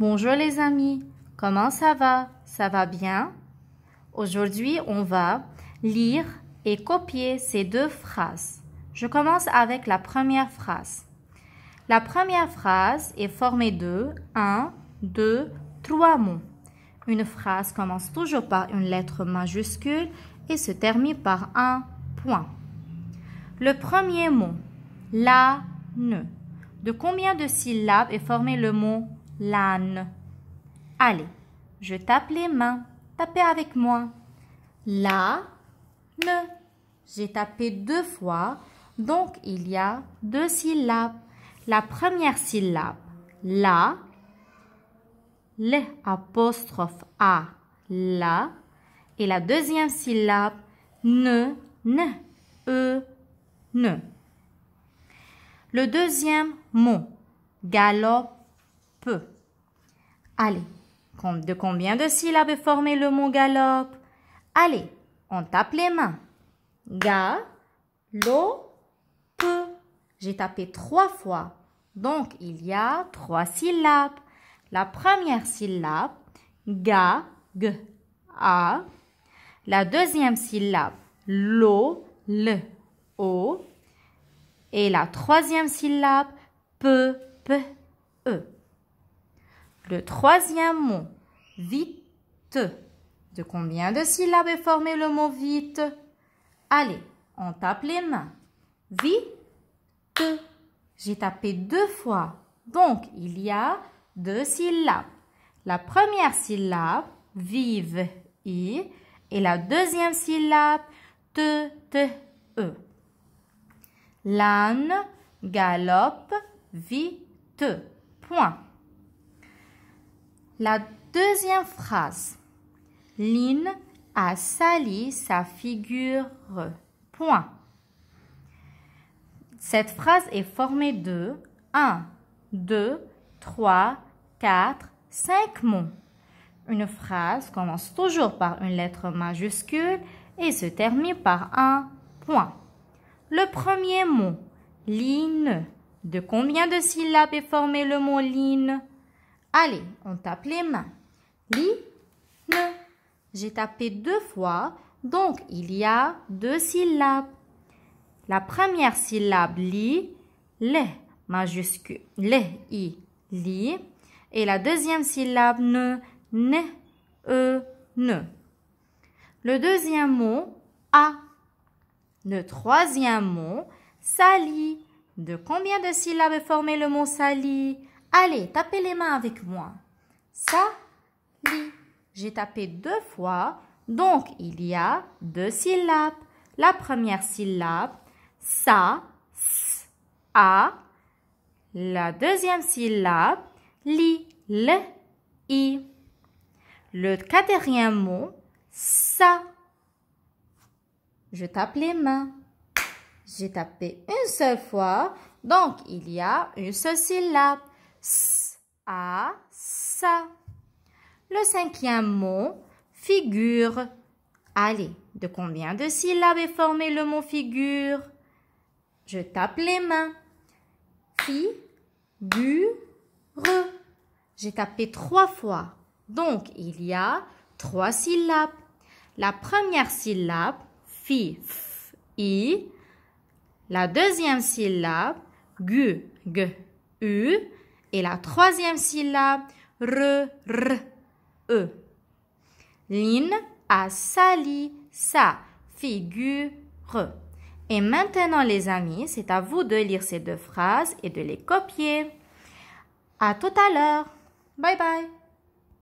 Bonjour les amis, comment ça va Ça va bien Aujourd'hui, on va lire et copier ces deux phrases. Je commence avec la première phrase. La première phrase est formée de 1, 2, 3 mots. Une phrase commence toujours par une lettre majuscule et se termine par un point. Le premier mot, la, ne. De combien de syllabes est formé le mot l'âne. Allez, je tape les mains. Tapez avec moi. La, ne. J'ai tapé deux fois, donc il y a deux syllabes. La première syllabe, la, l'apostrophe a, la, et la deuxième syllabe, ne, ne, e, ne. Le deuxième mot, galop, peu. Allez, de combien de syllabes est formé le mot galope Allez, on tape les mains. Ga, lo, peu. J'ai tapé trois fois. Donc, il y a trois syllabes. La première syllabe, ga, g, a. La deuxième syllabe, lo, le, o. Et la troisième syllabe, peu, p, e. Le troisième mot, vite. De combien de syllabes est formé le mot vite Allez, on tape les mains. Vite. J'ai tapé deux fois. Donc, il y a deux syllabes. La première syllabe, vive, i, et la deuxième syllabe, te, te, e. L'âne galope vite. Point. La deuxième phrase. Lynn a sali sa figure. Point. Cette phrase est formée de 1, 2, 3, 4, 5 mots. Une phrase commence toujours par une lettre majuscule et se termine par un point. Le premier mot, Line. De combien de syllabes est formé le mot ligne Allez, on tape les mains. Li, ne. J'ai tapé deux fois, donc il y a deux syllabes. La première syllabe li, le majuscule, le i, li. Et la deuxième syllabe ne, ne, e, ne. Le deuxième mot, a. Le troisième mot, sali. De combien de syllabes est formé le mot sali Allez, tapez les mains avec moi. Ça, li. J'ai tapé deux fois, donc il y a deux syllabes. La première syllabe, sa, s, a. La deuxième syllabe, li, le, i. Le quatrième mot, ça. Je tape les mains. J'ai tapé une seule fois, donc il y a une seule syllabe. S A sa. Le cinquième mot, figure. Allez, de combien de syllabes est formé le mot figure Je tape les mains. Fi, gu, re. J'ai tapé trois fois. Donc, il y a trois syllabes. La première syllabe, fi, f, i. La deuxième syllabe, gu, GU, u. Et la troisième syllabe, re r, e. Lin a sali sa figure. Et maintenant, les amis, c'est à vous de lire ces deux phrases et de les copier. À tout à l'heure. Bye bye.